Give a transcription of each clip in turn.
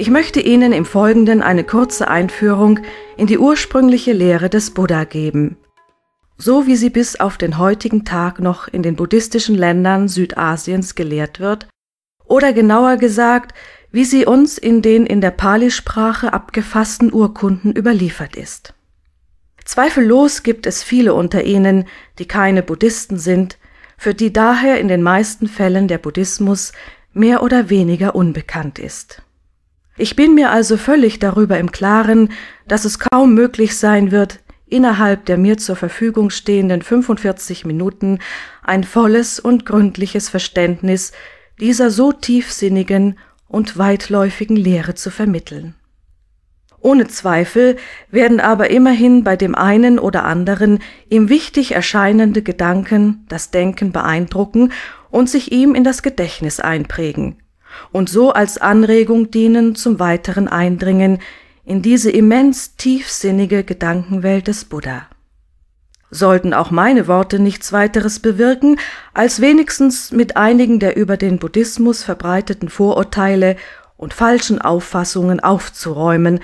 Ich möchte Ihnen im Folgenden eine kurze Einführung in die ursprüngliche Lehre des Buddha geben, so wie sie bis auf den heutigen Tag noch in den buddhistischen Ländern Südasiens gelehrt wird, oder genauer gesagt, wie sie uns in den in der Pali-Sprache abgefassten Urkunden überliefert ist. Zweifellos gibt es viele unter ihnen, die keine Buddhisten sind, für die daher in den meisten Fällen der Buddhismus mehr oder weniger unbekannt ist. Ich bin mir also völlig darüber im Klaren, dass es kaum möglich sein wird, innerhalb der mir zur Verfügung stehenden 45 Minuten ein volles und gründliches Verständnis dieser so tiefsinnigen und weitläufigen Lehre zu vermitteln. Ohne Zweifel werden aber immerhin bei dem einen oder anderen ihm wichtig erscheinende Gedanken das Denken beeindrucken und sich ihm in das Gedächtnis einprägen, und so als Anregung dienen zum weiteren Eindringen in diese immens tiefsinnige Gedankenwelt des Buddha. Sollten auch meine Worte nichts weiteres bewirken, als wenigstens mit einigen der über den Buddhismus verbreiteten Vorurteile und falschen Auffassungen aufzuräumen,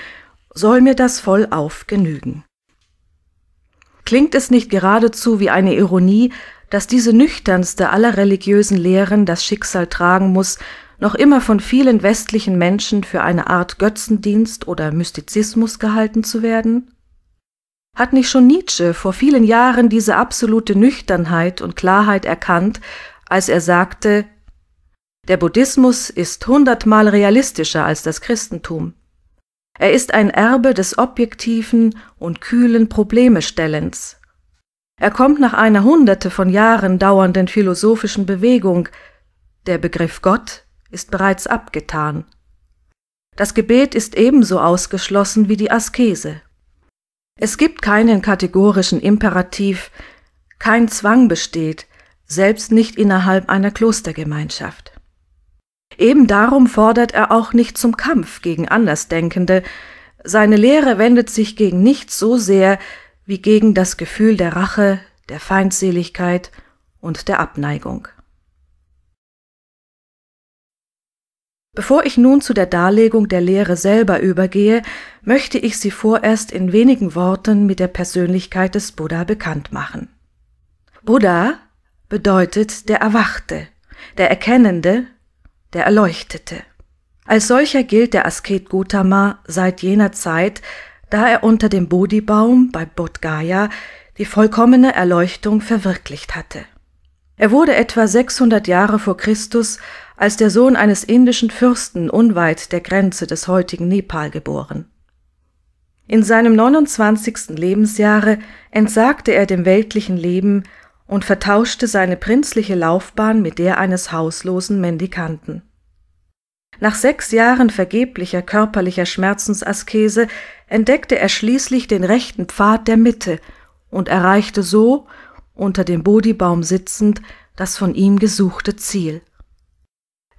soll mir das vollauf genügen. Klingt es nicht geradezu wie eine Ironie, dass diese nüchternste aller religiösen Lehren das Schicksal tragen muss, noch immer von vielen westlichen Menschen für eine Art Götzendienst oder Mystizismus gehalten zu werden? Hat nicht schon Nietzsche vor vielen Jahren diese absolute Nüchternheit und Klarheit erkannt, als er sagte, der Buddhismus ist hundertmal realistischer als das Christentum. Er ist ein Erbe des objektiven und kühlen Problemestellens. Er kommt nach einer hunderte von Jahren dauernden philosophischen Bewegung, der Begriff Gott ist bereits abgetan. Das Gebet ist ebenso ausgeschlossen wie die Askese. Es gibt keinen kategorischen Imperativ, kein Zwang besteht, selbst nicht innerhalb einer Klostergemeinschaft. Eben darum fordert er auch nicht zum Kampf gegen Andersdenkende, seine Lehre wendet sich gegen nichts so sehr wie gegen das Gefühl der Rache, der Feindseligkeit und der Abneigung. Bevor ich nun zu der Darlegung der Lehre selber übergehe, möchte ich sie vorerst in wenigen Worten mit der Persönlichkeit des Buddha bekannt machen. Buddha bedeutet der Erwachte, der Erkennende, der Erleuchtete. Als solcher gilt der Asket Gautama seit jener Zeit, da er unter dem Bodhibaum bei Bodhgaya die vollkommene Erleuchtung verwirklicht hatte. Er wurde etwa 600 Jahre vor Christus als der Sohn eines indischen Fürsten unweit der Grenze des heutigen Nepal geboren. In seinem 29. Lebensjahre entsagte er dem weltlichen Leben und vertauschte seine prinzliche Laufbahn mit der eines hauslosen Mendikanten. Nach sechs Jahren vergeblicher körperlicher Schmerzensaskese entdeckte er schließlich den rechten Pfad der Mitte und erreichte so, unter dem Bodibaum sitzend, das von ihm gesuchte Ziel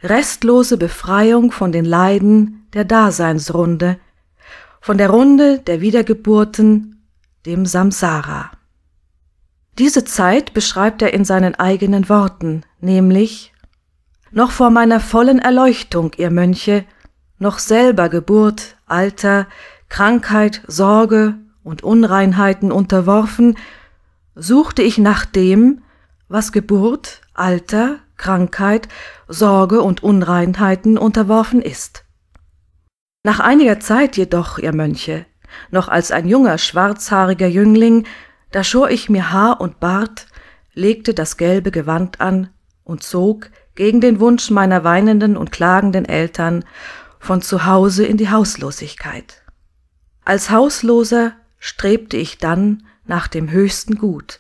restlose Befreiung von den Leiden der Daseinsrunde, von der Runde der Wiedergeburten, dem Samsara. Diese Zeit beschreibt er in seinen eigenen Worten, nämlich Noch vor meiner vollen Erleuchtung, ihr Mönche, noch selber Geburt, Alter, Krankheit, Sorge und Unreinheiten unterworfen, suchte ich nach dem, was Geburt, Alter, Krankheit, Sorge und Unreinheiten unterworfen ist. Nach einiger Zeit jedoch, ihr Mönche, noch als ein junger, schwarzhaariger Jüngling, da schor ich mir Haar und Bart, legte das gelbe Gewand an und zog, gegen den Wunsch meiner weinenden und klagenden Eltern, von zu Hause in die Hauslosigkeit. Als Hausloser strebte ich dann nach dem höchsten Gut,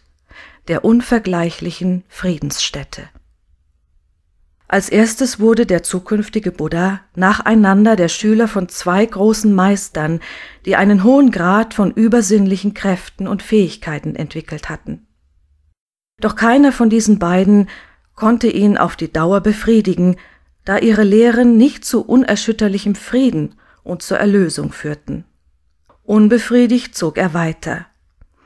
der unvergleichlichen Friedensstätte. Als erstes wurde der zukünftige Buddha nacheinander der Schüler von zwei großen Meistern, die einen hohen Grad von übersinnlichen Kräften und Fähigkeiten entwickelt hatten. Doch keiner von diesen beiden konnte ihn auf die Dauer befriedigen, da ihre Lehren nicht zu unerschütterlichem Frieden und zur Erlösung führten. Unbefriedigt zog er weiter,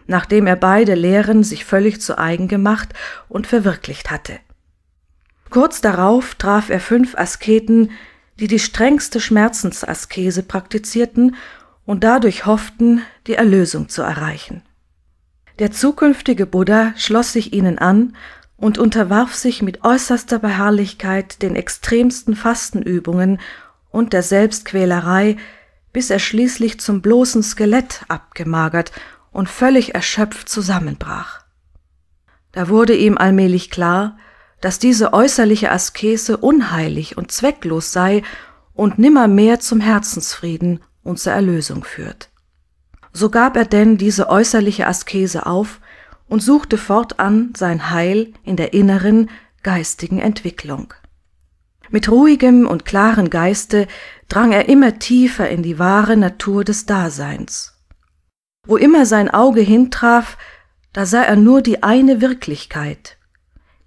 nachdem er beide Lehren sich völlig zu eigen gemacht und verwirklicht hatte. Kurz darauf traf er fünf Asketen, die die strengste Schmerzensaskese praktizierten und dadurch hofften, die Erlösung zu erreichen. Der zukünftige Buddha schloss sich ihnen an und unterwarf sich mit äußerster Beharrlichkeit den extremsten Fastenübungen und der Selbstquälerei, bis er schließlich zum bloßen Skelett abgemagert und völlig erschöpft zusammenbrach. Da wurde ihm allmählich klar, dass diese äußerliche Askese unheilig und zwecklos sei und nimmermehr zum Herzensfrieden und zur Erlösung führt. So gab er denn diese äußerliche Askese auf und suchte fortan sein Heil in der inneren, geistigen Entwicklung. Mit ruhigem und klaren Geiste drang er immer tiefer in die wahre Natur des Daseins. Wo immer sein Auge hintraf, da sah er nur die eine Wirklichkeit,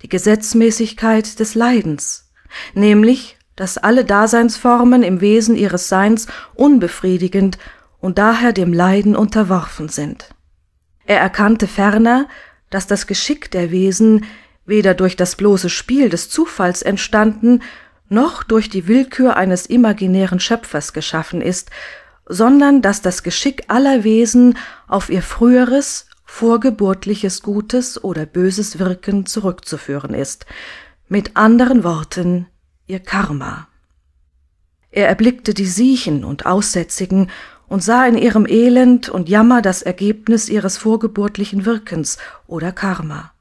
die Gesetzmäßigkeit des Leidens, nämlich, dass alle Daseinsformen im Wesen ihres Seins unbefriedigend und daher dem Leiden unterworfen sind. Er erkannte ferner, dass das Geschick der Wesen weder durch das bloße Spiel des Zufalls entstanden, noch durch die Willkür eines imaginären Schöpfers geschaffen ist, sondern dass das Geschick aller Wesen auf ihr früheres vorgeburtliches gutes oder böses Wirken zurückzuführen ist, mit anderen Worten ihr Karma. Er erblickte die Siechen und Aussätzigen und sah in ihrem Elend und Jammer das Ergebnis ihres vorgeburtlichen Wirkens oder Karma.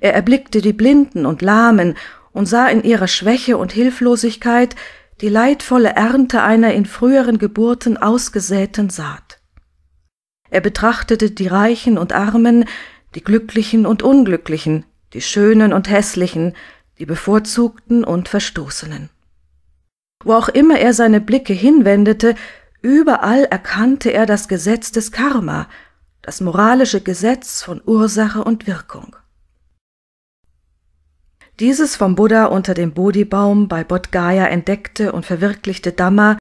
Er erblickte die Blinden und Lahmen und sah in ihrer Schwäche und Hilflosigkeit die leidvolle Ernte einer in früheren Geburten ausgesäten Saat er betrachtete die Reichen und Armen, die Glücklichen und Unglücklichen, die Schönen und Hässlichen, die Bevorzugten und Verstoßenen. Wo auch immer er seine Blicke hinwendete, überall erkannte er das Gesetz des Karma, das moralische Gesetz von Ursache und Wirkung. Dieses vom Buddha unter dem Bodhibaum bei Bodhgaya entdeckte und verwirklichte Dhamma,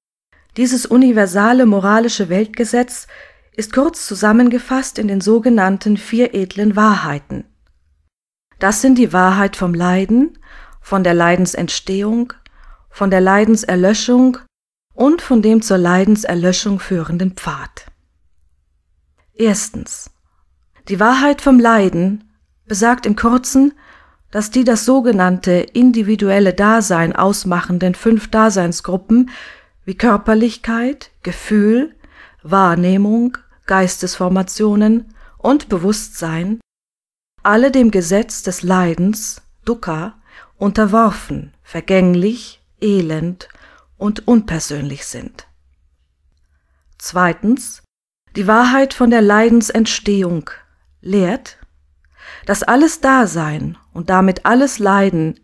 dieses universale moralische Weltgesetz ist kurz zusammengefasst in den sogenannten vier edlen Wahrheiten. Das sind die Wahrheit vom Leiden, von der Leidensentstehung, von der Leidenserlöschung und von dem zur Leidenserlöschung führenden Pfad. Erstens. Die Wahrheit vom Leiden besagt im Kurzen, dass die das sogenannte individuelle Dasein ausmachenden fünf Daseinsgruppen wie Körperlichkeit, Gefühl, Wahrnehmung, Geistesformationen und Bewusstsein, alle dem Gesetz des Leidens (Dukkha) unterworfen, vergänglich, elend und unpersönlich sind. Zweitens, die Wahrheit von der Leidensentstehung lehrt, dass alles Dasein und damit alles Leiden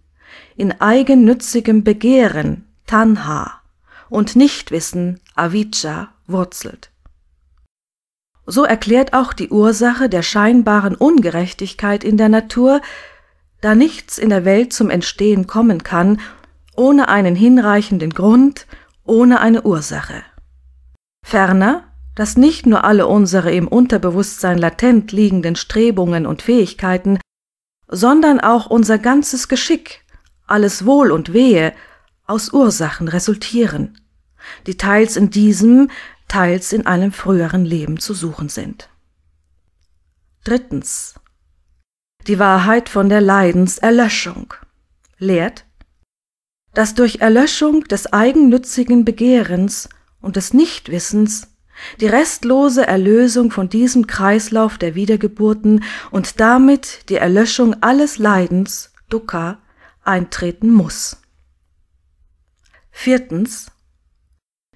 in eigennützigem Begehren Tanha und Nichtwissen Avijja wurzelt. So erklärt auch die Ursache der scheinbaren Ungerechtigkeit in der Natur, da nichts in der Welt zum Entstehen kommen kann, ohne einen hinreichenden Grund, ohne eine Ursache. Ferner, dass nicht nur alle unsere im Unterbewusstsein latent liegenden Strebungen und Fähigkeiten, sondern auch unser ganzes Geschick, alles Wohl und Wehe, aus Ursachen resultieren, die teils in diesem, teils in einem früheren Leben zu suchen sind. Drittens. Die Wahrheit von der Leidenserlöschung lehrt, dass durch Erlöschung des eigennützigen Begehrens und des Nichtwissens die restlose Erlösung von diesem Kreislauf der Wiedergeburten und damit die Erlöschung alles Leidens, Dukkha, eintreten muss. Viertens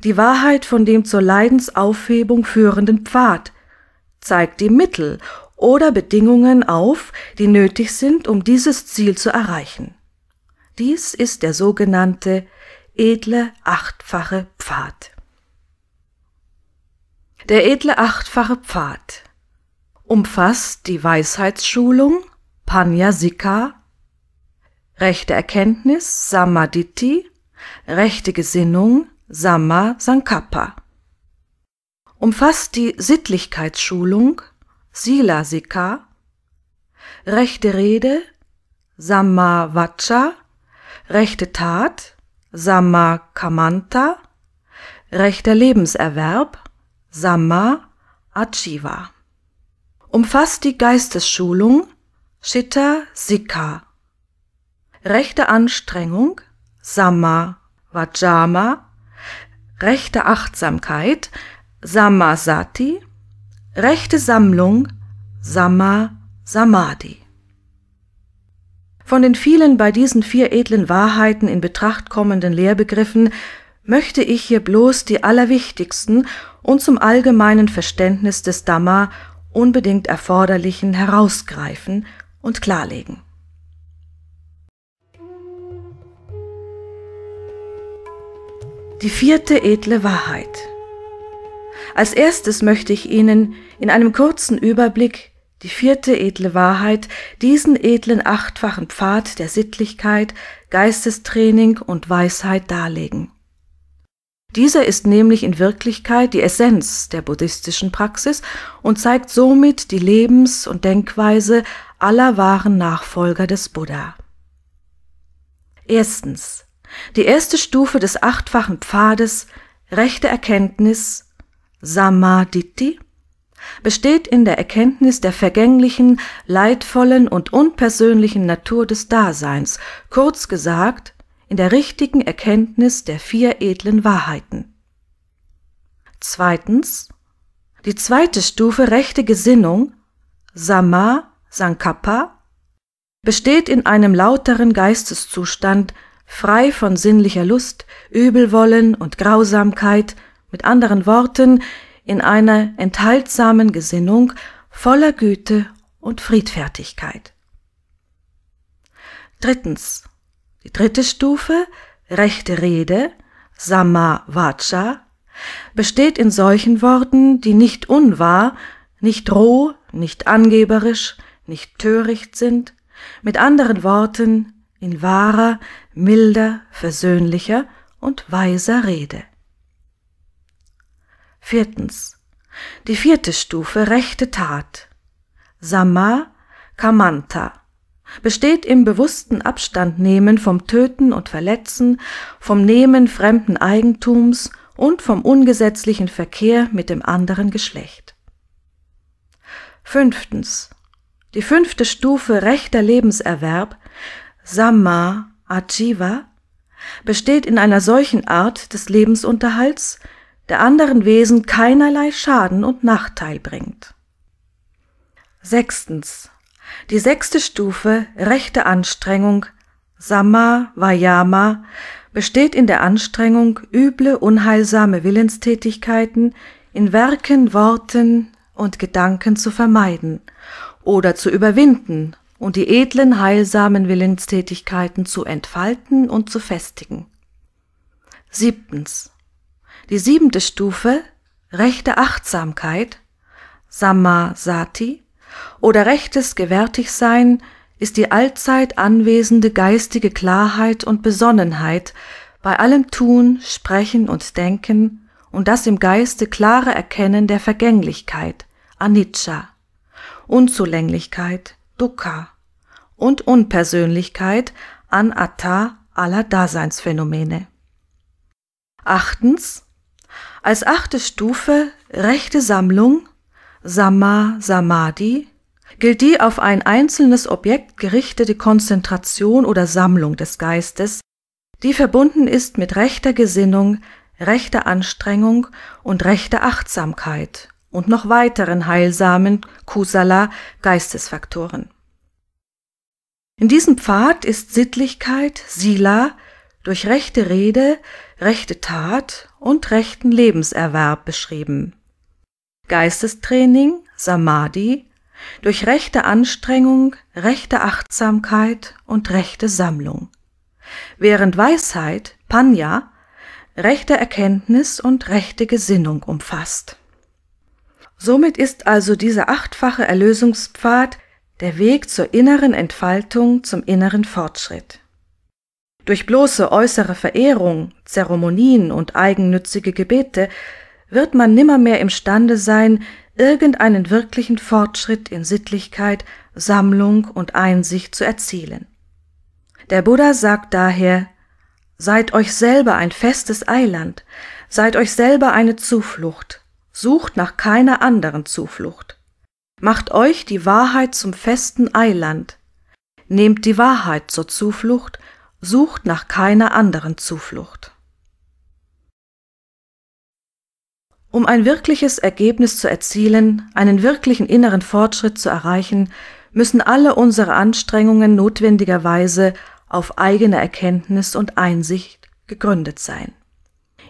die Wahrheit von dem zur Leidensaufhebung führenden Pfad, zeigt die Mittel oder Bedingungen auf, die nötig sind, um dieses Ziel zu erreichen. Dies ist der sogenannte edle achtfache Pfad. Der edle achtfache Pfad umfasst die Weisheitsschulung, Panyasika, rechte Erkenntnis, Samadhi, rechte Gesinnung, Sama Sankappa, umfasst die Sittlichkeitsschulung Sila Sika, rechte Rede Sama Vacha, rechte Tat Sama Kamanta, rechter Lebenserwerb Sama Achiva. Umfasst die Geistesschulung Chitta Sika, rechte Anstrengung Sama Vajama, rechte Achtsamkeit, Samasati, rechte Sammlung, Sama Samadhi. Von den vielen bei diesen vier edlen Wahrheiten in Betracht kommenden Lehrbegriffen möchte ich hier bloß die allerwichtigsten und zum allgemeinen Verständnis des Dhamma unbedingt erforderlichen herausgreifen und klarlegen Die vierte edle Wahrheit. Als erstes möchte ich Ihnen in einem kurzen Überblick die vierte edle Wahrheit, diesen edlen achtfachen Pfad der Sittlichkeit, Geistestraining und Weisheit darlegen. Dieser ist nämlich in Wirklichkeit die Essenz der buddhistischen Praxis und zeigt somit die Lebens- und Denkweise aller wahren Nachfolger des Buddha. Erstens. Die erste Stufe des achtfachen Pfades, rechte Erkenntnis, Samadhi, besteht in der Erkenntnis der vergänglichen, leidvollen und unpersönlichen Natur des Daseins, kurz gesagt, in der richtigen Erkenntnis der vier edlen Wahrheiten. Zweitens. Die zweite Stufe rechte Gesinnung, Sama Sankappa, besteht in einem lauteren Geisteszustand, frei von sinnlicher Lust, Übelwollen und Grausamkeit, mit anderen Worten in einer enthaltsamen Gesinnung voller Güte und Friedfertigkeit. Drittens. Die dritte Stufe, rechte Rede, Sama Vacha, besteht in solchen Worten, die nicht unwahr, nicht roh, nicht angeberisch, nicht töricht sind, mit anderen Worten in wahrer, milder, versöhnlicher und weiser Rede. Viertens. Die vierte Stufe rechte Tat. Sama Kamanta besteht im bewussten Abstandnehmen vom Töten und Verletzen, vom Nehmen fremden Eigentums und vom ungesetzlichen Verkehr mit dem anderen Geschlecht. Fünftens. Die fünfte Stufe rechter Lebenserwerb Sama Ajiva besteht in einer solchen Art des Lebensunterhalts, der anderen Wesen keinerlei Schaden und Nachteil bringt. Sechstens. Die sechste Stufe, rechte Anstrengung, Sama Vayama, besteht in der Anstrengung, üble, unheilsame Willenstätigkeiten in Werken, Worten und Gedanken zu vermeiden oder zu überwinden und die edlen, heilsamen Willenstätigkeiten zu entfalten und zu festigen. Siebtens. Die siebente Stufe, rechte Achtsamkeit, Samasati, oder rechtes Gewärtigsein ist die allzeit anwesende geistige Klarheit und Besonnenheit bei allem Tun, Sprechen und Denken und das im Geiste klare Erkennen der Vergänglichkeit, Anicca, Unzulänglichkeit, Dukkha, und Unpersönlichkeit an Atta aller Daseinsphänomene. Achtens. Als achte Stufe rechte Sammlung Sama Samadhi gilt die auf ein einzelnes Objekt gerichtete Konzentration oder Sammlung des Geistes, die verbunden ist mit rechter Gesinnung, rechter Anstrengung und rechter Achtsamkeit und noch weiteren heilsamen Kusala Geistesfaktoren. In diesem Pfad ist Sittlichkeit, Sila, durch rechte Rede, rechte Tat und rechten Lebenserwerb beschrieben. Geistestraining, Samadhi, durch rechte Anstrengung, rechte Achtsamkeit und rechte Sammlung. Während Weisheit, Panya, rechte Erkenntnis und rechte Gesinnung umfasst. Somit ist also dieser achtfache Erlösungspfad der Weg zur inneren Entfaltung, zum inneren Fortschritt. Durch bloße äußere Verehrung, Zeremonien und eigennützige Gebete wird man nimmermehr imstande sein, irgendeinen wirklichen Fortschritt in Sittlichkeit, Sammlung und Einsicht zu erzielen. Der Buddha sagt daher, Seid euch selber ein festes Eiland, seid euch selber eine Zuflucht, sucht nach keiner anderen Zuflucht. Macht euch die Wahrheit zum festen Eiland. Nehmt die Wahrheit zur Zuflucht, sucht nach keiner anderen Zuflucht. Um ein wirkliches Ergebnis zu erzielen, einen wirklichen inneren Fortschritt zu erreichen, müssen alle unsere Anstrengungen notwendigerweise auf eigene Erkenntnis und Einsicht gegründet sein.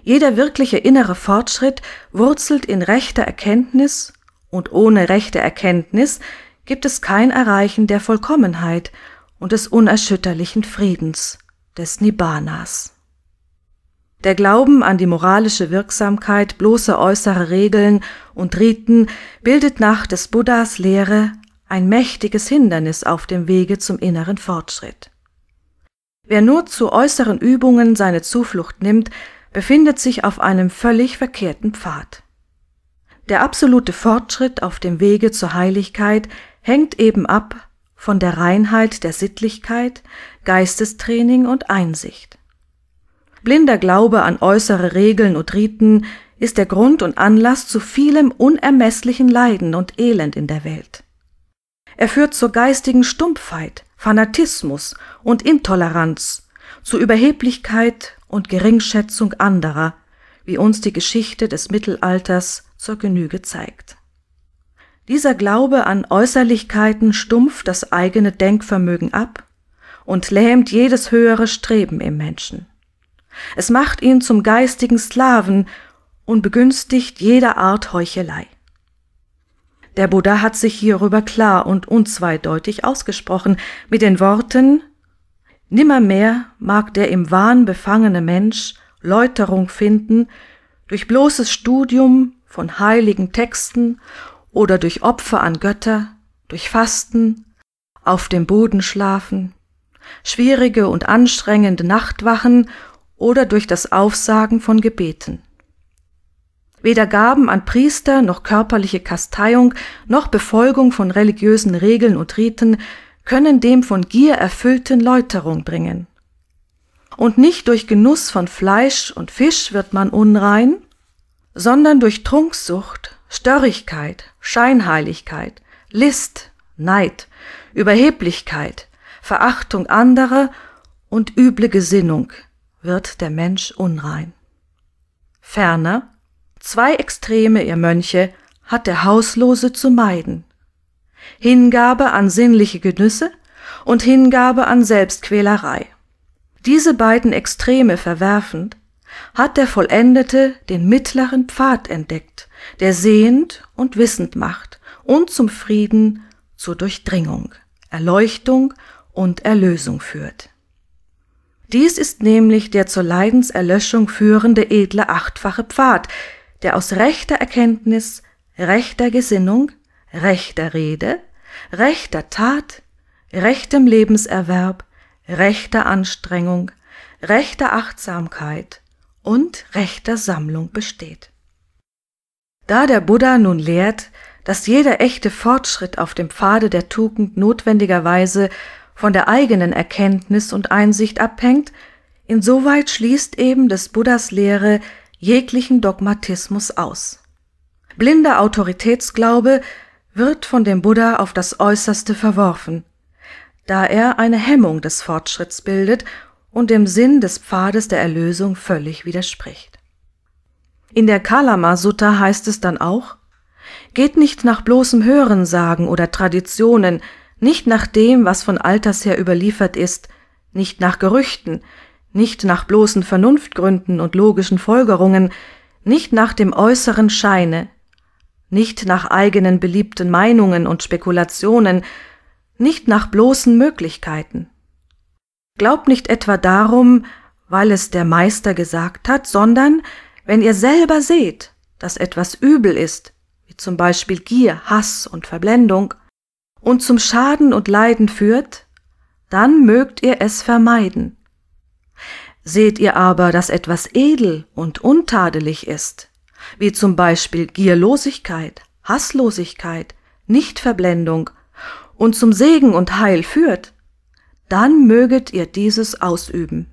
Jeder wirkliche innere Fortschritt wurzelt in rechter Erkenntnis und ohne rechte Erkenntnis gibt es kein Erreichen der Vollkommenheit und des unerschütterlichen Friedens, des Nibbanas. Der Glauben an die moralische Wirksamkeit bloßer äußerer Regeln und Riten bildet nach des Buddhas Lehre ein mächtiges Hindernis auf dem Wege zum inneren Fortschritt. Wer nur zu äußeren Übungen seine Zuflucht nimmt, befindet sich auf einem völlig verkehrten Pfad. Der absolute Fortschritt auf dem Wege zur Heiligkeit hängt eben ab von der Reinheit der Sittlichkeit, Geistestraining und Einsicht. Blinder Glaube an äußere Regeln und Riten ist der Grund und Anlass zu vielem unermesslichen Leiden und Elend in der Welt. Er führt zur geistigen Stumpfheit, Fanatismus und Intoleranz, zu Überheblichkeit und Geringschätzung anderer, wie uns die Geschichte des Mittelalters zur Genüge zeigt. Dieser Glaube an Äußerlichkeiten stumpft das eigene Denkvermögen ab und lähmt jedes höhere Streben im Menschen. Es macht ihn zum geistigen Sklaven und begünstigt jeder Art Heuchelei. Der Buddha hat sich hierüber klar und unzweideutig ausgesprochen mit den Worten Nimmermehr mag der im Wahn befangene Mensch Läuterung finden durch bloßes Studium von heiligen Texten oder durch Opfer an Götter, durch Fasten, auf dem Boden schlafen, schwierige und anstrengende Nachtwachen oder durch das Aufsagen von Gebeten. Weder Gaben an Priester noch körperliche Kasteiung noch Befolgung von religiösen Regeln und Riten können dem von Gier erfüllten Läuterung bringen. Und nicht durch Genuss von Fleisch und Fisch wird man unrein, sondern durch Trunksucht, Störrigkeit, Scheinheiligkeit, List, Neid, Überheblichkeit, Verachtung anderer und üble Gesinnung wird der Mensch unrein. Ferner, zwei Extreme, ihr Mönche, hat der Hauslose zu meiden. Hingabe an sinnliche Genüsse und Hingabe an Selbstquälerei. Diese beiden Extreme verwerfend, hat der Vollendete den mittleren Pfad entdeckt, der sehend und wissend macht und zum Frieden, zur Durchdringung, Erleuchtung und Erlösung führt. Dies ist nämlich der zur Leidenserlöschung führende edle achtfache Pfad, der aus rechter Erkenntnis, rechter Gesinnung, rechter Rede, rechter Tat, rechtem Lebenserwerb, rechter Anstrengung, rechter Achtsamkeit, und rechter Sammlung besteht. Da der Buddha nun lehrt, dass jeder echte Fortschritt auf dem Pfade der Tugend notwendigerweise von der eigenen Erkenntnis und Einsicht abhängt, insoweit schließt eben des Buddhas Lehre jeglichen Dogmatismus aus. Blinder Autoritätsglaube wird von dem Buddha auf das Äußerste verworfen, da er eine Hemmung des Fortschritts bildet und dem Sinn des Pfades der Erlösung völlig widerspricht. In der Kalama-Sutta heißt es dann auch, geht nicht nach bloßem Hörensagen oder Traditionen, nicht nach dem, was von alters her überliefert ist, nicht nach Gerüchten, nicht nach bloßen Vernunftgründen und logischen Folgerungen, nicht nach dem äußeren Scheine, nicht nach eigenen beliebten Meinungen und Spekulationen, nicht nach bloßen Möglichkeiten, Glaubt nicht etwa darum, weil es der Meister gesagt hat, sondern wenn ihr selber seht, dass etwas übel ist, wie zum Beispiel Gier, Hass und Verblendung, und zum Schaden und Leiden führt, dann mögt ihr es vermeiden. Seht ihr aber, dass etwas edel und untadelig ist, wie zum Beispiel Gierlosigkeit, Hasslosigkeit, Nichtverblendung und zum Segen und Heil führt, dann möget ihr dieses ausüben.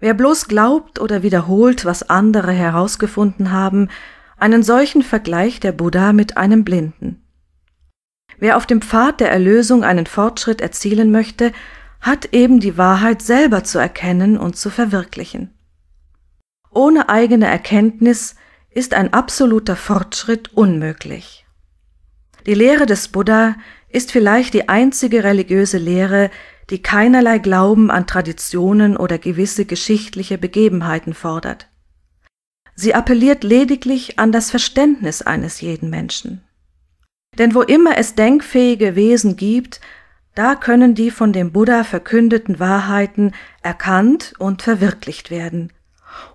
Wer bloß glaubt oder wiederholt, was andere herausgefunden haben, einen solchen Vergleich der Buddha mit einem Blinden. Wer auf dem Pfad der Erlösung einen Fortschritt erzielen möchte, hat eben die Wahrheit selber zu erkennen und zu verwirklichen. Ohne eigene Erkenntnis ist ein absoluter Fortschritt unmöglich. Die Lehre des Buddha ist vielleicht die einzige religiöse Lehre, die keinerlei Glauben an Traditionen oder gewisse geschichtliche Begebenheiten fordert. Sie appelliert lediglich an das Verständnis eines jeden Menschen. Denn wo immer es denkfähige Wesen gibt, da können die von dem Buddha verkündeten Wahrheiten erkannt und verwirklicht werden,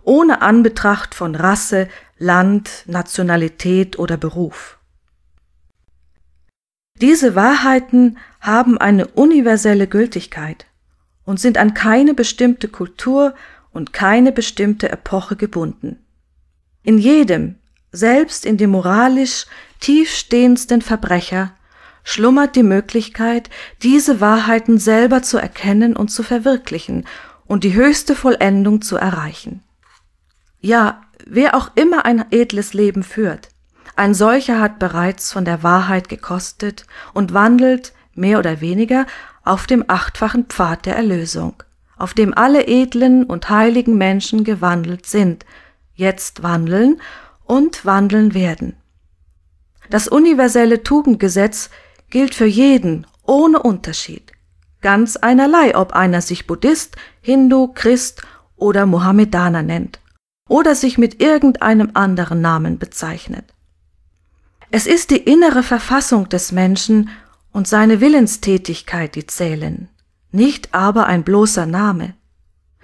ohne Anbetracht von Rasse, Land, Nationalität oder Beruf. Diese Wahrheiten haben eine universelle Gültigkeit und sind an keine bestimmte Kultur und keine bestimmte Epoche gebunden. In jedem, selbst in dem moralisch tiefstehendsten Verbrecher, schlummert die Möglichkeit, diese Wahrheiten selber zu erkennen und zu verwirklichen und die höchste Vollendung zu erreichen. Ja, wer auch immer ein edles Leben führt, ein solcher hat bereits von der Wahrheit gekostet und wandelt, mehr oder weniger, auf dem achtfachen Pfad der Erlösung, auf dem alle edlen und heiligen Menschen gewandelt sind, jetzt wandeln und wandeln werden. Das universelle Tugendgesetz gilt für jeden ohne Unterschied. Ganz einerlei, ob einer sich Buddhist, Hindu, Christ oder Mohammedaner nennt oder sich mit irgendeinem anderen Namen bezeichnet. Es ist die innere Verfassung des Menschen und seine Willenstätigkeit, die zählen, nicht aber ein bloßer Name.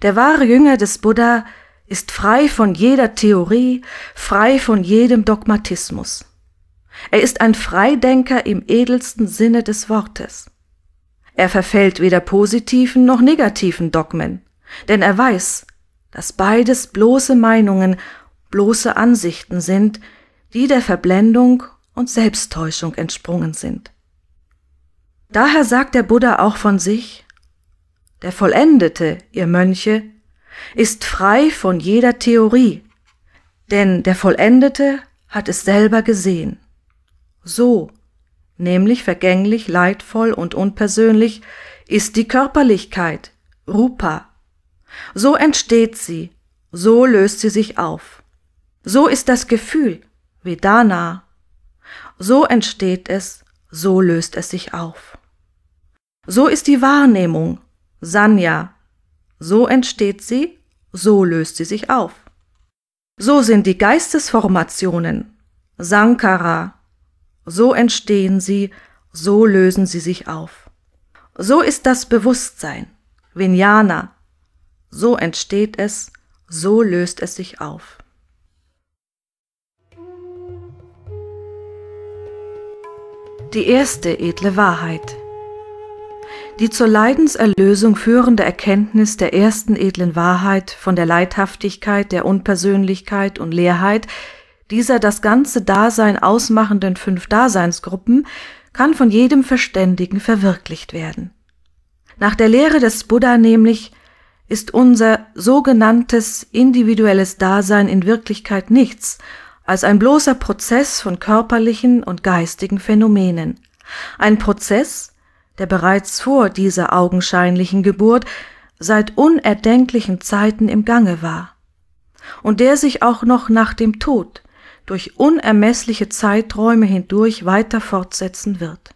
Der wahre Jünger des Buddha ist frei von jeder Theorie, frei von jedem Dogmatismus. Er ist ein Freidenker im edelsten Sinne des Wortes. Er verfällt weder positiven noch negativen Dogmen, denn er weiß, dass beides bloße Meinungen, bloße Ansichten sind, die der Verblendung und Selbsttäuschung entsprungen sind. Daher sagt der Buddha auch von sich, der Vollendete, ihr Mönche, ist frei von jeder Theorie, denn der Vollendete hat es selber gesehen. So, nämlich vergänglich, leidvoll und unpersönlich, ist die Körperlichkeit, Rupa. So entsteht sie, so löst sie sich auf. So ist das Gefühl, Vedana, so entsteht es, so löst es sich auf. So ist die Wahrnehmung, Sanya. So entsteht sie, so löst sie sich auf. So sind die Geistesformationen, Sankara. So entstehen sie, so lösen sie sich auf. So ist das Bewusstsein, Vijnana. So entsteht es, so löst es sich auf. die erste edle Wahrheit. Die zur Leidenserlösung führende Erkenntnis der ersten edlen Wahrheit von der Leidhaftigkeit, der Unpersönlichkeit und Leerheit dieser das ganze Dasein ausmachenden fünf Daseinsgruppen kann von jedem Verständigen verwirklicht werden. Nach der Lehre des Buddha nämlich ist unser sogenanntes individuelles Dasein in Wirklichkeit nichts als ein bloßer Prozess von körperlichen und geistigen Phänomenen, ein Prozess, der bereits vor dieser augenscheinlichen Geburt seit unerdenklichen Zeiten im Gange war und der sich auch noch nach dem Tod durch unermessliche Zeiträume hindurch weiter fortsetzen wird.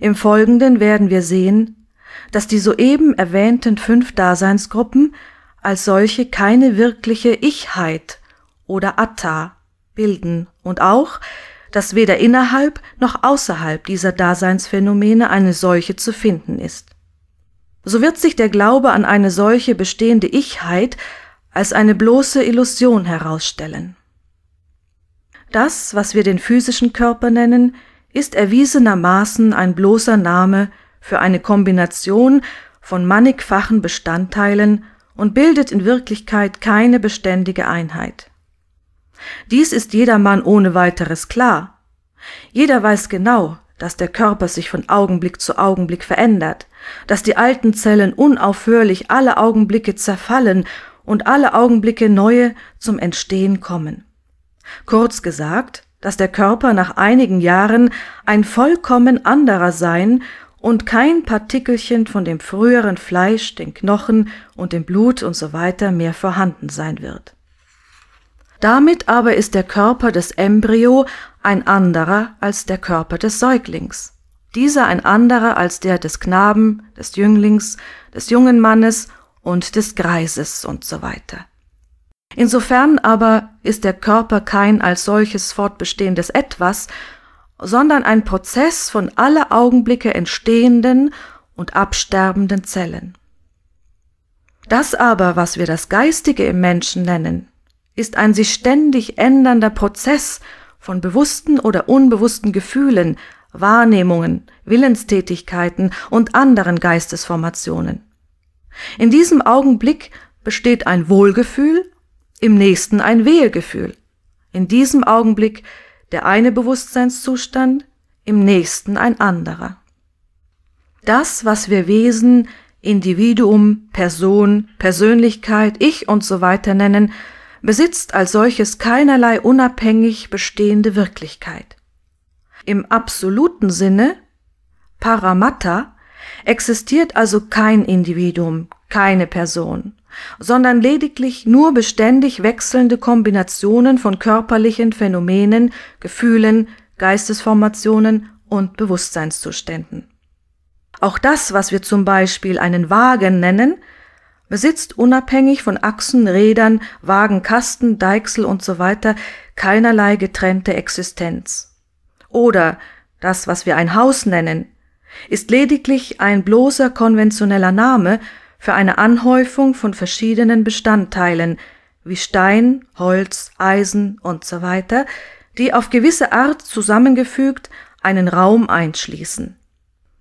Im Folgenden werden wir sehen, dass die soeben erwähnten fünf Daseinsgruppen als solche keine wirkliche Ichheit oder Atta bilden und auch, dass weder innerhalb noch außerhalb dieser Daseinsphänomene eine solche zu finden ist. So wird sich der Glaube an eine solche bestehende Ichheit als eine bloße Illusion herausstellen. Das, was wir den physischen Körper nennen, ist erwiesenermaßen ein bloßer Name für eine Kombination von mannigfachen Bestandteilen und bildet in Wirklichkeit keine beständige Einheit. Dies ist jedermann ohne weiteres klar. Jeder weiß genau, dass der Körper sich von Augenblick zu Augenblick verändert, dass die alten Zellen unaufhörlich alle Augenblicke zerfallen und alle Augenblicke neue zum Entstehen kommen. Kurz gesagt, dass der Körper nach einigen Jahren ein vollkommen anderer sein und kein Partikelchen von dem früheren Fleisch, den Knochen und dem Blut usw. So mehr vorhanden sein wird. Damit aber ist der Körper des Embryo ein anderer als der Körper des Säuglings. Dieser ein anderer als der des Knaben, des Jünglings, des jungen Mannes und des Greises und so weiter. Insofern aber ist der Körper kein als solches fortbestehendes Etwas, sondern ein Prozess von alle Augenblicke entstehenden und absterbenden Zellen. Das aber, was wir das Geistige im Menschen nennen, ist ein sich ständig ändernder Prozess von bewussten oder unbewussten Gefühlen, Wahrnehmungen, Willenstätigkeiten und anderen Geistesformationen. In diesem Augenblick besteht ein Wohlgefühl, im nächsten ein Wehegefühl. In diesem Augenblick der eine Bewusstseinszustand, im nächsten ein anderer. Das, was wir Wesen, Individuum, Person, Persönlichkeit, Ich und so weiter nennen, besitzt als solches keinerlei unabhängig bestehende Wirklichkeit. Im absoluten Sinne, Paramatta, existiert also kein Individuum, keine Person, sondern lediglich nur beständig wechselnde Kombinationen von körperlichen Phänomenen, Gefühlen, Geistesformationen und Bewusstseinszuständen. Auch das, was wir zum Beispiel einen Wagen nennen, besitzt unabhängig von Achsen, Rädern, Wagen, Kasten, Deichsel weiter keinerlei getrennte Existenz. Oder das, was wir ein Haus nennen, ist lediglich ein bloßer konventioneller Name für eine Anhäufung von verschiedenen Bestandteilen wie Stein, Holz, Eisen und so weiter, die auf gewisse Art zusammengefügt einen Raum einschließen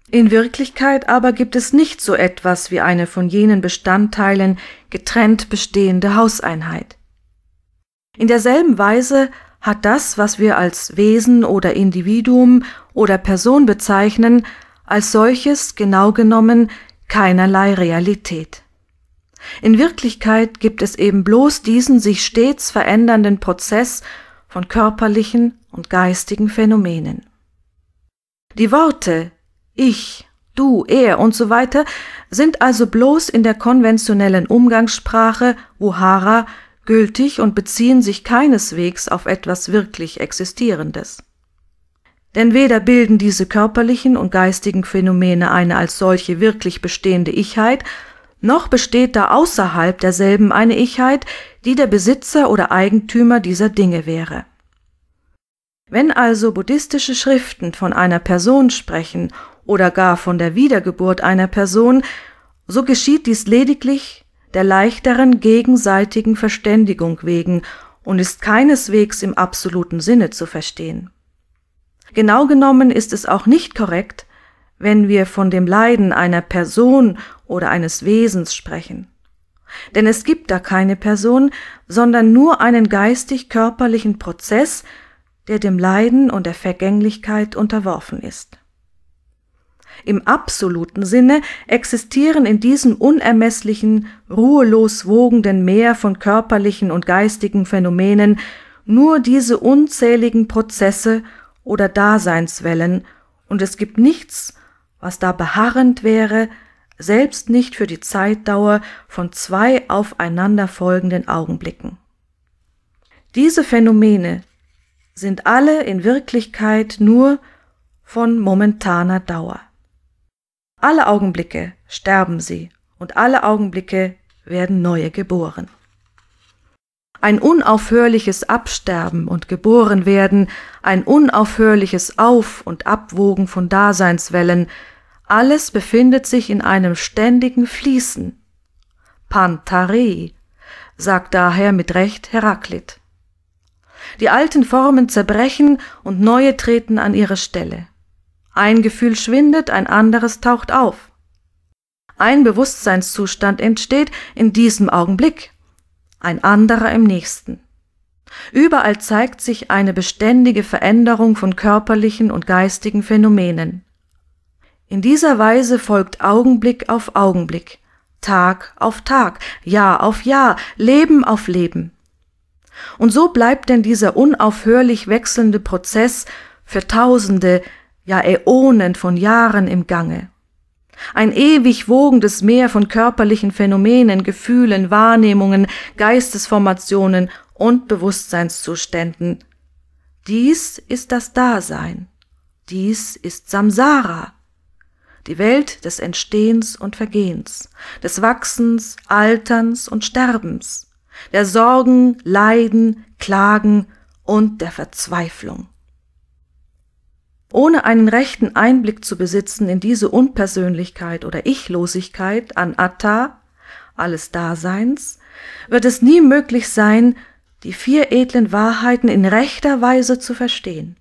in Wirklichkeit aber gibt es nicht so etwas wie eine von jenen Bestandteilen getrennt bestehende Hauseinheit. In derselben Weise hat das, was wir als Wesen oder Individuum oder Person bezeichnen, als solches genau genommen keinerlei Realität. In Wirklichkeit gibt es eben bloß diesen sich stets verändernden Prozess von körperlichen und geistigen Phänomenen. Die Worte, ich, du, er und so weiter sind also bloß in der konventionellen Umgangssprache Wohara gültig und beziehen sich keineswegs auf etwas wirklich Existierendes. Denn weder bilden diese körperlichen und geistigen Phänomene eine als solche wirklich bestehende Ichheit, noch besteht da außerhalb derselben eine Ichheit, die der Besitzer oder Eigentümer dieser Dinge wäre. Wenn also buddhistische Schriften von einer Person sprechen oder gar von der Wiedergeburt einer Person, so geschieht dies lediglich der leichteren gegenseitigen Verständigung wegen und ist keineswegs im absoluten Sinne zu verstehen. Genau genommen ist es auch nicht korrekt, wenn wir von dem Leiden einer Person oder eines Wesens sprechen. Denn es gibt da keine Person, sondern nur einen geistig-körperlichen Prozess, der dem Leiden und der Vergänglichkeit unterworfen ist im absoluten Sinne existieren in diesem unermesslichen, ruhelos wogenden Meer von körperlichen und geistigen Phänomenen nur diese unzähligen Prozesse oder Daseinswellen, und es gibt nichts, was da beharrend wäre, selbst nicht für die Zeitdauer von zwei aufeinanderfolgenden Augenblicken. Diese Phänomene sind alle in Wirklichkeit nur von momentaner Dauer. Alle Augenblicke sterben sie und alle Augenblicke werden neue geboren. Ein unaufhörliches Absterben und Geborenwerden, ein unaufhörliches Auf- und Abwogen von Daseinswellen, alles befindet sich in einem ständigen Fließen. Pantarei, sagt daher mit Recht Heraklit. Die alten Formen zerbrechen und neue treten an ihre Stelle. Ein Gefühl schwindet, ein anderes taucht auf. Ein Bewusstseinszustand entsteht in diesem Augenblick, ein anderer im nächsten. Überall zeigt sich eine beständige Veränderung von körperlichen und geistigen Phänomenen. In dieser Weise folgt Augenblick auf Augenblick, Tag auf Tag, Jahr auf Jahr, Leben auf Leben. Und so bleibt denn dieser unaufhörlich wechselnde Prozess für Tausende, ja Äonen von Jahren im Gange. Ein ewig wogendes Meer von körperlichen Phänomenen, Gefühlen, Wahrnehmungen, Geistesformationen und Bewusstseinszuständen. Dies ist das Dasein. Dies ist Samsara. Die Welt des Entstehens und Vergehens, des Wachsens, Alterns und Sterbens, der Sorgen, Leiden, Klagen und der Verzweiflung. Ohne einen rechten Einblick zu besitzen in diese Unpersönlichkeit oder Ichlosigkeit an Atta, alles Daseins, wird es nie möglich sein, die vier edlen Wahrheiten in rechter Weise zu verstehen.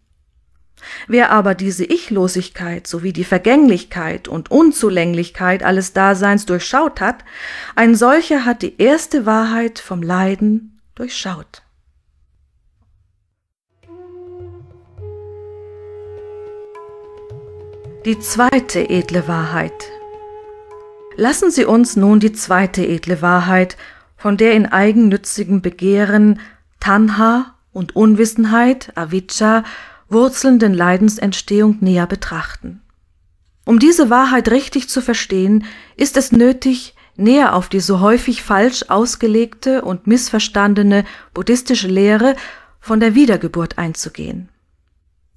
Wer aber diese Ichlosigkeit sowie die Vergänglichkeit und Unzulänglichkeit alles Daseins durchschaut hat, ein solcher hat die erste Wahrheit vom Leiden durchschaut. die zweite edle Wahrheit. Lassen Sie uns nun die zweite edle Wahrheit, von der in eigennützigen Begehren, Tanha und Unwissenheit, Avicca, wurzelnden Leidensentstehung näher betrachten. Um diese Wahrheit richtig zu verstehen, ist es nötig, näher auf die so häufig falsch ausgelegte und missverstandene buddhistische Lehre von der Wiedergeburt einzugehen.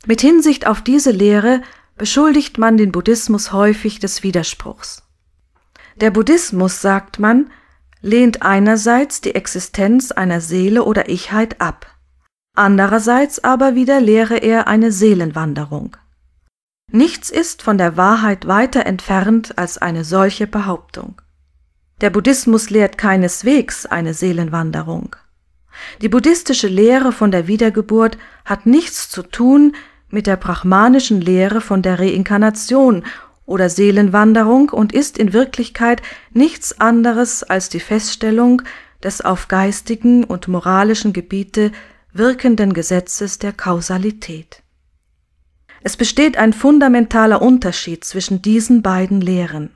Mit Hinsicht auf diese Lehre beschuldigt man den Buddhismus häufig des Widerspruchs. Der Buddhismus, sagt man, lehnt einerseits die Existenz einer Seele oder Ichheit ab, andererseits aber wieder lehre er eine Seelenwanderung. Nichts ist von der Wahrheit weiter entfernt als eine solche Behauptung. Der Buddhismus lehrt keineswegs eine Seelenwanderung. Die buddhistische Lehre von der Wiedergeburt hat nichts zu tun mit der brahmanischen Lehre von der Reinkarnation oder Seelenwanderung und ist in Wirklichkeit nichts anderes als die Feststellung des auf geistigen und moralischen Gebiete wirkenden Gesetzes der Kausalität. Es besteht ein fundamentaler Unterschied zwischen diesen beiden Lehren.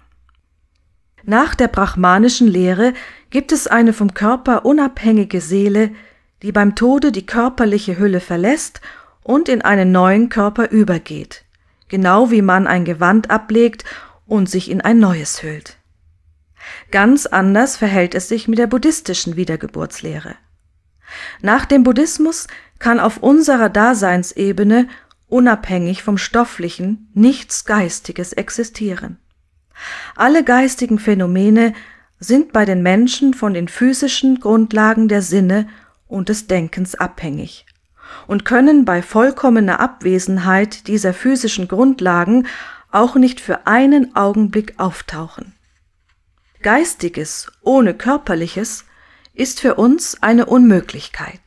Nach der brahmanischen Lehre gibt es eine vom Körper unabhängige Seele, die beim Tode die körperliche Hülle verlässt und in einen neuen Körper übergeht, genau wie man ein Gewand ablegt und sich in ein neues hüllt. Ganz anders verhält es sich mit der buddhistischen Wiedergeburtslehre. Nach dem Buddhismus kann auf unserer Daseinsebene unabhängig vom Stofflichen nichts Geistiges existieren. Alle geistigen Phänomene sind bei den Menschen von den physischen Grundlagen der Sinne und des Denkens abhängig und können bei vollkommener Abwesenheit dieser physischen Grundlagen auch nicht für einen Augenblick auftauchen. Geistiges ohne Körperliches ist für uns eine Unmöglichkeit.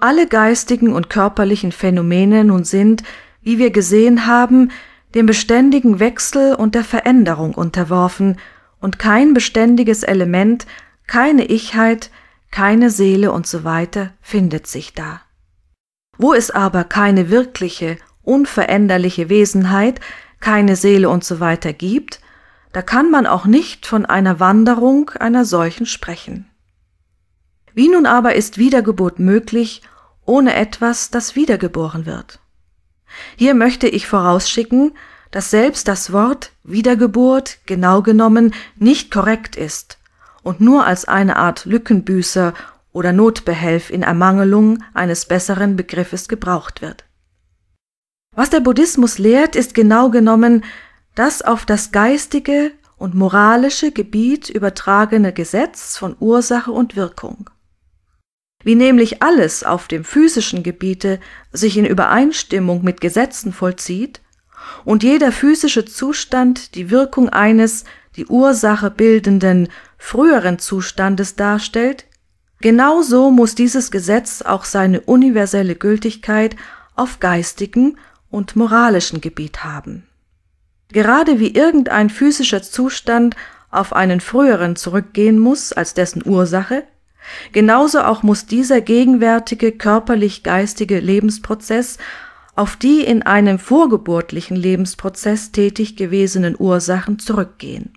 Alle geistigen und körperlichen Phänomene nun sind, wie wir gesehen haben, dem beständigen Wechsel und der Veränderung unterworfen, und kein beständiges Element, keine Ichheit, keine Seele usw. So findet sich da. Wo es aber keine wirkliche, unveränderliche Wesenheit, keine Seele usw. So gibt, da kann man auch nicht von einer Wanderung einer solchen sprechen. Wie nun aber ist Wiedergeburt möglich ohne etwas, das wiedergeboren wird? Hier möchte ich vorausschicken, dass selbst das Wort Wiedergeburt genau genommen nicht korrekt ist und nur als eine Art Lückenbüßer oder Notbehelf in Ermangelung eines besseren Begriffes gebraucht wird. Was der Buddhismus lehrt, ist genau genommen das auf das geistige und moralische Gebiet übertragene Gesetz von Ursache und Wirkung. Wie nämlich alles auf dem physischen Gebiete sich in Übereinstimmung mit Gesetzen vollzieht und jeder physische Zustand die Wirkung eines die Ursache bildenden früheren Zustandes darstellt, Genauso muss dieses Gesetz auch seine universelle Gültigkeit auf geistigem und moralischem Gebiet haben. Gerade wie irgendein physischer Zustand auf einen früheren zurückgehen muss als dessen Ursache, genauso auch muss dieser gegenwärtige körperlich-geistige Lebensprozess auf die in einem vorgeburtlichen Lebensprozess tätig gewesenen Ursachen zurückgehen.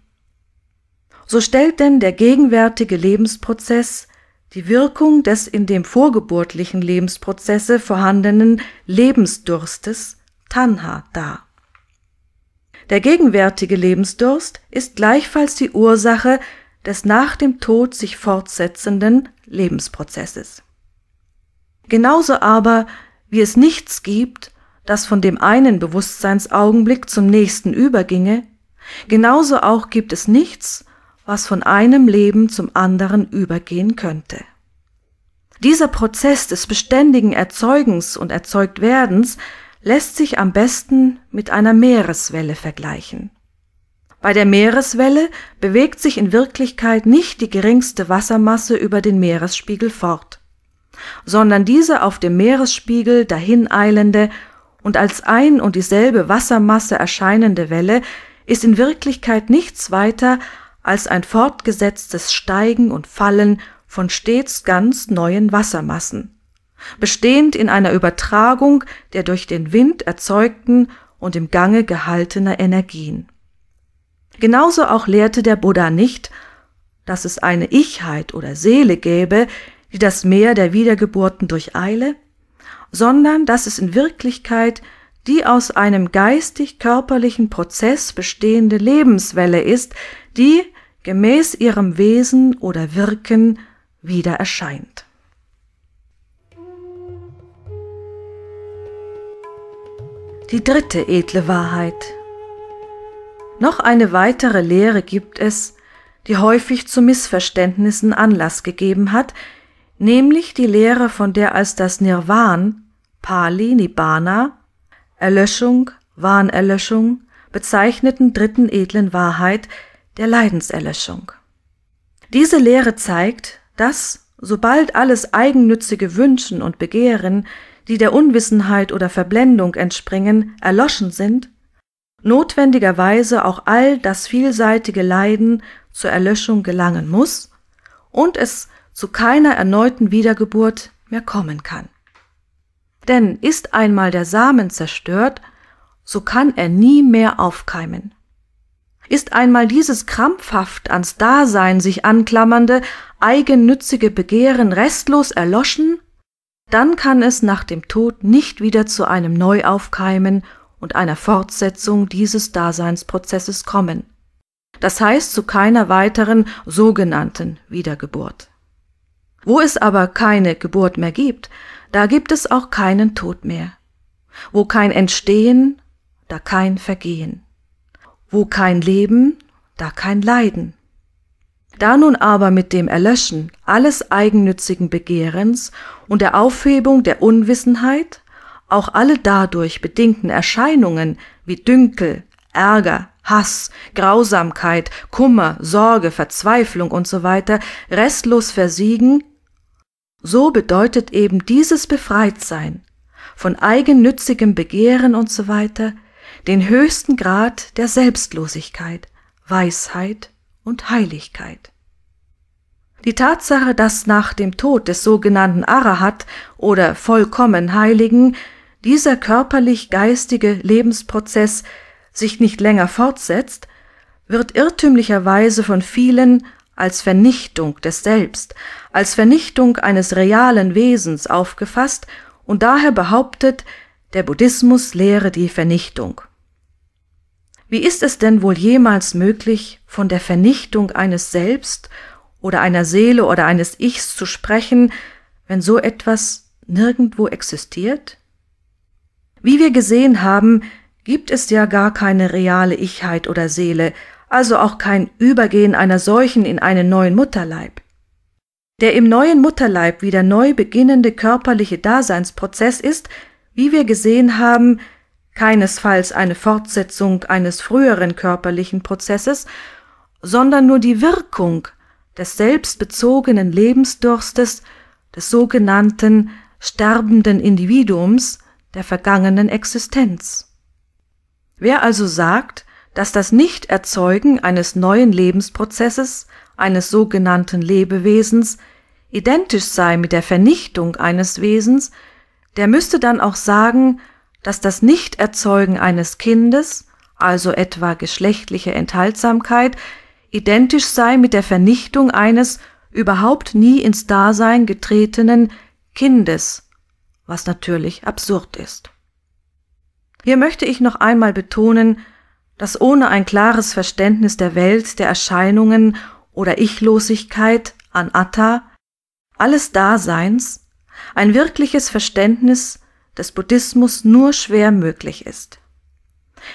So stellt denn der gegenwärtige Lebensprozess die Wirkung des in dem vorgeburtlichen Lebensprozesse vorhandenen Lebensdurstes Tanha dar. Der gegenwärtige Lebensdurst ist gleichfalls die Ursache des nach dem Tod sich fortsetzenden Lebensprozesses. Genauso aber, wie es nichts gibt, das von dem einen Bewusstseinsaugenblick zum nächsten überginge, genauso auch gibt es nichts, was von einem Leben zum anderen übergehen könnte. Dieser Prozess des beständigen Erzeugens und Erzeugtwerdens lässt sich am besten mit einer Meereswelle vergleichen. Bei der Meereswelle bewegt sich in Wirklichkeit nicht die geringste Wassermasse über den Meeresspiegel fort, sondern diese auf dem Meeresspiegel dahineilende und als ein und dieselbe Wassermasse erscheinende Welle ist in Wirklichkeit nichts weiter als ein fortgesetztes Steigen und Fallen von stets ganz neuen Wassermassen, bestehend in einer Übertragung der durch den Wind erzeugten und im Gange gehaltener Energien. Genauso auch lehrte der Buddha nicht, dass es eine Ichheit oder Seele gäbe, die das Meer der Wiedergeburten durcheile, sondern dass es in Wirklichkeit die aus einem geistig-körperlichen Prozess bestehende Lebenswelle ist, die, gemäß ihrem Wesen oder Wirken wieder erscheint. Die dritte edle Wahrheit. Noch eine weitere Lehre gibt es, die häufig zu Missverständnissen Anlass gegeben hat, nämlich die Lehre, von der als das Nirvan, Pali Nibbana, Erlöschung, Wahnerlöschung, bezeichneten dritten edlen Wahrheit der Leidenserlöschung. Diese Lehre zeigt, dass, sobald alles eigennützige Wünschen und Begehren, die der Unwissenheit oder Verblendung entspringen, erloschen sind, notwendigerweise auch all das vielseitige Leiden zur Erlöschung gelangen muss und es zu keiner erneuten Wiedergeburt mehr kommen kann. Denn ist einmal der Samen zerstört, so kann er nie mehr aufkeimen ist einmal dieses krampfhaft ans Dasein sich anklammernde, eigennützige Begehren restlos erloschen, dann kann es nach dem Tod nicht wieder zu einem Neuaufkeimen und einer Fortsetzung dieses Daseinsprozesses kommen. Das heißt zu keiner weiteren sogenannten Wiedergeburt. Wo es aber keine Geburt mehr gibt, da gibt es auch keinen Tod mehr. Wo kein Entstehen, da kein Vergehen. Wo kein Leben, da kein Leiden. Da nun aber mit dem Erlöschen alles eigennützigen Begehrens und der Aufhebung der Unwissenheit auch alle dadurch bedingten Erscheinungen wie Dünkel, Ärger, Hass, Grausamkeit, Kummer, Sorge, Verzweiflung usw. So restlos versiegen, so bedeutet eben dieses Befreitsein von eigennützigem Begehren usw. So den höchsten Grad der Selbstlosigkeit, Weisheit und Heiligkeit. Die Tatsache, dass nach dem Tod des sogenannten Arahat oder vollkommen Heiligen dieser körperlich-geistige Lebensprozess sich nicht länger fortsetzt, wird irrtümlicherweise von vielen als Vernichtung des Selbst, als Vernichtung eines realen Wesens aufgefasst und daher behauptet, der Buddhismus lehre die Vernichtung. Wie ist es denn wohl jemals möglich, von der Vernichtung eines Selbst oder einer Seele oder eines Ichs zu sprechen, wenn so etwas nirgendwo existiert? Wie wir gesehen haben, gibt es ja gar keine reale Ichheit oder Seele, also auch kein Übergehen einer solchen in einen neuen Mutterleib. Der im neuen Mutterleib wieder neu beginnende körperliche Daseinsprozess ist, wie wir gesehen haben, keinesfalls eine Fortsetzung eines früheren körperlichen Prozesses, sondern nur die Wirkung des selbstbezogenen Lebensdurstes des sogenannten sterbenden Individuums der vergangenen Existenz. Wer also sagt, dass das Nichterzeugen eines neuen Lebensprozesses, eines sogenannten Lebewesens, identisch sei mit der Vernichtung eines Wesens, der müsste dann auch sagen, dass das Nichterzeugen eines Kindes, also etwa geschlechtliche Enthaltsamkeit, identisch sei mit der Vernichtung eines überhaupt nie ins Dasein getretenen Kindes, was natürlich absurd ist. Hier möchte ich noch einmal betonen, dass ohne ein klares Verständnis der Welt, der Erscheinungen oder Ichlosigkeit, an Atta, alles Daseins, ein wirkliches Verständnis des Buddhismus nur schwer möglich ist.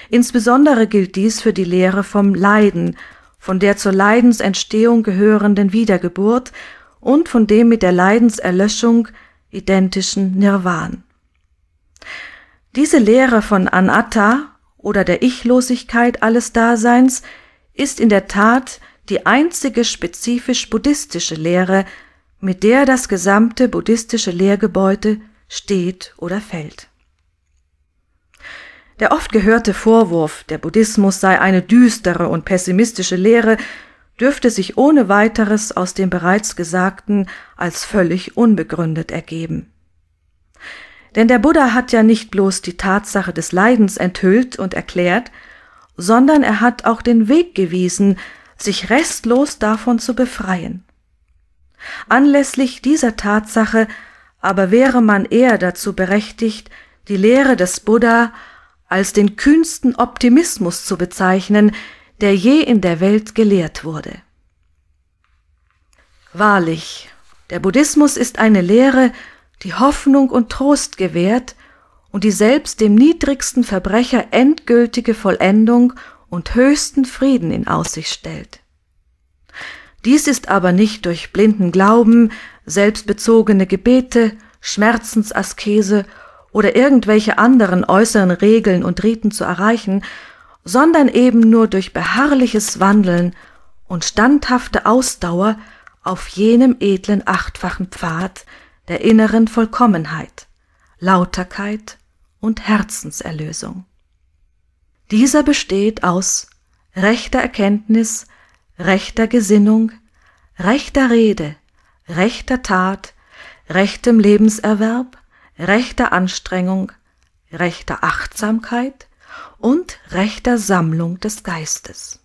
Insbesondere gilt dies für die Lehre vom Leiden, von der zur Leidensentstehung gehörenden Wiedergeburt und von dem mit der Leidenserlöschung identischen Nirvan. Diese Lehre von Anatta oder der Ichlosigkeit alles Daseins ist in der Tat die einzige spezifisch buddhistische Lehre, mit der das gesamte buddhistische Lehrgebäude steht oder fällt. Der oft gehörte Vorwurf, der Buddhismus sei eine düstere und pessimistische Lehre, dürfte sich ohne weiteres aus dem bereits Gesagten als völlig unbegründet ergeben. Denn der Buddha hat ja nicht bloß die Tatsache des Leidens enthüllt und erklärt, sondern er hat auch den Weg gewiesen, sich restlos davon zu befreien. Anlässlich dieser Tatsache aber wäre man eher dazu berechtigt, die Lehre des Buddha als den kühnsten Optimismus zu bezeichnen, der je in der Welt gelehrt wurde. Wahrlich, der Buddhismus ist eine Lehre, die Hoffnung und Trost gewährt und die selbst dem niedrigsten Verbrecher endgültige Vollendung und höchsten Frieden in Aussicht stellt. Dies ist aber nicht durch blinden Glauben selbstbezogene Gebete, Schmerzensaskese oder irgendwelche anderen äußeren Regeln und Riten zu erreichen, sondern eben nur durch beharrliches Wandeln und standhafte Ausdauer auf jenem edlen achtfachen Pfad der inneren Vollkommenheit, Lauterkeit und Herzenserlösung. Dieser besteht aus rechter Erkenntnis, rechter Gesinnung, rechter Rede, rechter Tat, rechtem Lebenserwerb, rechter Anstrengung, rechter Achtsamkeit und rechter Sammlung des Geistes.